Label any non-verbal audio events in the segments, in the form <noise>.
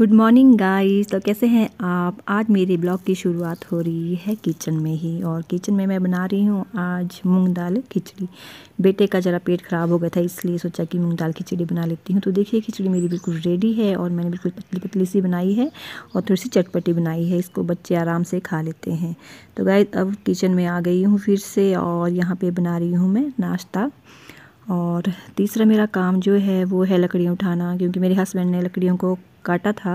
good morning guys तो कैसे हैं आप आज मेरे ब्लॉग की शुरुआत हो रही है किचन में ही और किचन में मैं बना रही हूँ आज मूंग दाल खिचड़ी बेटे का ज़रा पेट ख़राब हो गया था इसलिए सोचा कि मूंग दाल खिचड़ी बना लेती हूँ तो देखिए खिचड़ी मेरी बिल्कुल रेडी है और मैंने बिल्कुल पतली पतली सी बनाई है और थोड़ी सी चटपटी बनाई है इसको बच्चे आराम से खा लेते हैं तो गाय अब किचन में आ गई हूँ फिर से और यहाँ पर बना रही हूँ मैं नाश्ता और तीसरा मेरा काम जो है वो है लकड़ियाँ उठाना क्योंकि मेरे हस्बैंड ने लकड़ियों को काटा था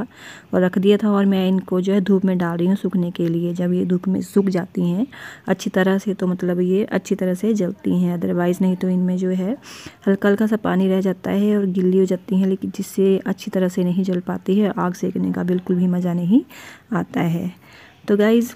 और रख दिया था और मैं इनको जो है धूप में डाल रही हूँ सूखने के लिए जब ये धूप में सूख जाती हैं अच्छी तरह से तो मतलब ये अच्छी तरह से जलती हैं अदरवाइज़ नहीं तो इनमें जो है हल्का हल्का सा पानी रह जाता है और गिल्ली हो जाती हैं लेकिन जिससे अच्छी तरह से नहीं जल पाती है आग सेकने का बिल्कुल भी मज़ा नहीं आता है तो गाइज़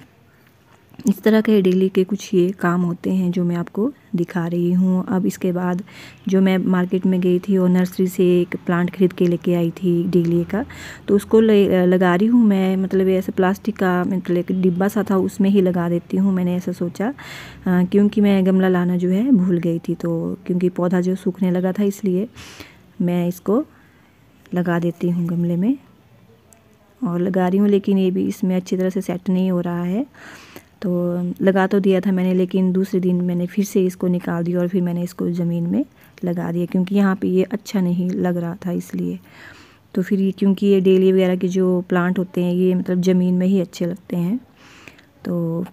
इस तरह के डेली के कुछ ये काम होते हैं जो मैं आपको दिखा रही हूँ अब इसके बाद जो मैं मार्केट में गई थी और नर्सरी से एक प्लांट खरीद के लेके आई थी डेली का तो उसको लगा रही हूँ मैं मतलब ऐसे प्लास्टिक का मतलब एक डिब्बा सा था उसमें ही लगा देती हूँ मैंने ऐसा सोचा क्योंकि मैं गमला लाना जो है भूल गई थी तो क्योंकि पौधा जो सूखने लगा था इसलिए मैं इसको लगा देती हूँ गमले में और लगा रही हूँ लेकिन ये भी इसमें अच्छी तरह से सेट नहीं हो रहा है तो लगा तो दिया था मैंने लेकिन दूसरे दिन मैंने फिर से इसको निकाल दिया और फिर मैंने इसको ज़मीन में लगा दिया क्योंकि यहाँ पे ये अच्छा नहीं लग रहा था इसलिए तो फिर ये क्योंकि ये डेली वगैरह के जो प्लांट होते हैं ये मतलब ज़मीन में ही अच्छे लगते हैं तो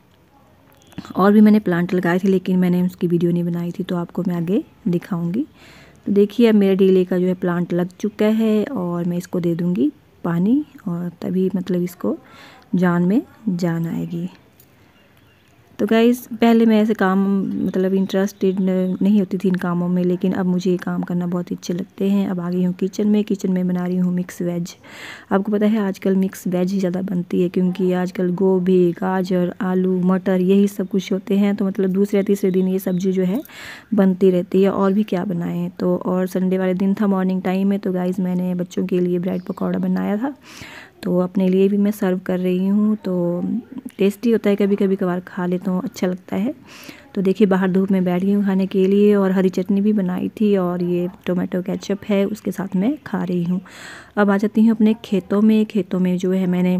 और भी मैंने प्लांट लगाए थे लेकिन मैंने उसकी वीडियो नहीं बनाई थी तो आपको मैं आगे दिखाऊँगी तो देखिए अब मेरे डेली का जो है प्लांट लग चुका है और मैं इसको दे दूँगी पानी और तभी मतलब इसको जान में जान आएगी तो गाइज़ पहले मैं ऐसे काम मतलब इंटरेस्टेड नहीं होती थी इन कामों में लेकिन अब मुझे ये काम करना बहुत ही अच्छे लगते हैं अब आ गई हूँ किचन में किचन में बना रही हूँ मिक्स वेज आपको पता है आजकल मिक्स वेज ही ज़्यादा बनती है क्योंकि आजकल गोभी गाजर आलू मटर यही सब कुछ होते हैं तो मतलब दूसरे तीसरे दिन ये सब्ज़ी जो है बनती रहती है और भी क्या बनाएँ तो और संडे वाले दिन था मॉर्निंग टाइम में तो गाइज़ मैंने बच्चों के लिए ब्रेड पकौड़ा बनाया था तो अपने लिए भी मैं सर्व कर रही हूँ तो टेस्टी होता है कभी कभी कभार खा लेता हूँ अच्छा लगता है तो देखिए बाहर धूप में बैठ गई हूँ खाने के लिए और हरी चटनी भी बनाई थी और ये टोमेटो कैचअप है उसके साथ मैं खा रही हूँ अब आ जाती हूँ अपने खेतों में खेतों में जो है मैंने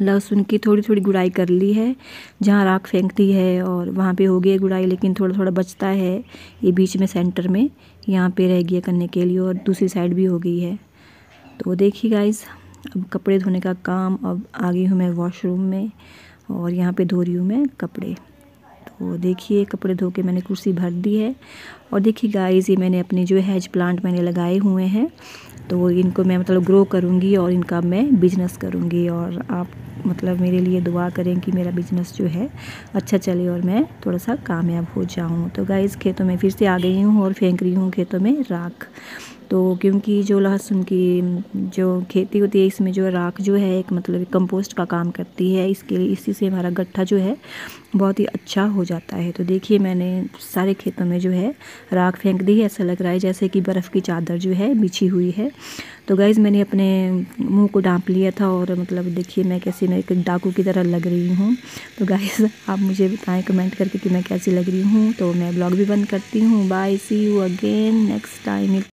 लहसुन की थोड़ी थोड़ी गुड़ाई कर ली है जहाँ राख फेंकती है और वहाँ पे हो गई गुड़ाई लेकिन थोड़ा थोड़ा बचता है ये बीच में सेंटर में यहाँ पे रह गया करने के लिए और दूसरी साइड भी हो गई है तो देखिए गाइज़ अब कपड़े धोने का काम अब आ गई हूँ मैं वॉशरूम में और यहाँ पे धो रही हूँ मैं कपड़े तो देखिए कपड़े धो के मैंने कुर्सी भर दी है और देखिए गाइस ये मैंने अपने जो हैज प्लांट मैंने लगाए हुए हैं तो इनको मैं मतलब ग्रो करूँगी और इनका मैं बिजनेस करूँगी और आप मतलब मेरे लिए दुआ करें कि मेरा बिजनेस जो है अच्छा चले और मैं थोड़ा सा कामयाब हो जाऊँ तो गाइज़ खेतों में फिर से आ गई हूँ और फेंक रही हूँ खेतों में राख तो क्योंकि जो लहसुन की जो खेती होती है इसमें जो राख जो है एक मतलब कंपोस्ट का काम करती है इसके लिए इसी से हमारा गट्ठा जो है बहुत ही अच्छा हो जाता है तो देखिए मैंने सारे खेतों में जो है राख फेंक दी है ऐसा लग रहा है जैसे कि बर्फ़ की चादर जो है बिछी हुई है तो गैज़ मैंने अपने मुंह को डांप लिया था और मतलब देखिए मैं कैसे मैं एक डाकू की तरह लग रही हूँ तो गैज़ <laughs> आप मुझे बताएं कमेंट करके कि मैं कैसी लग रही हूँ तो मैं ब्लॉग भी बंद करती हूँ bye see you again next time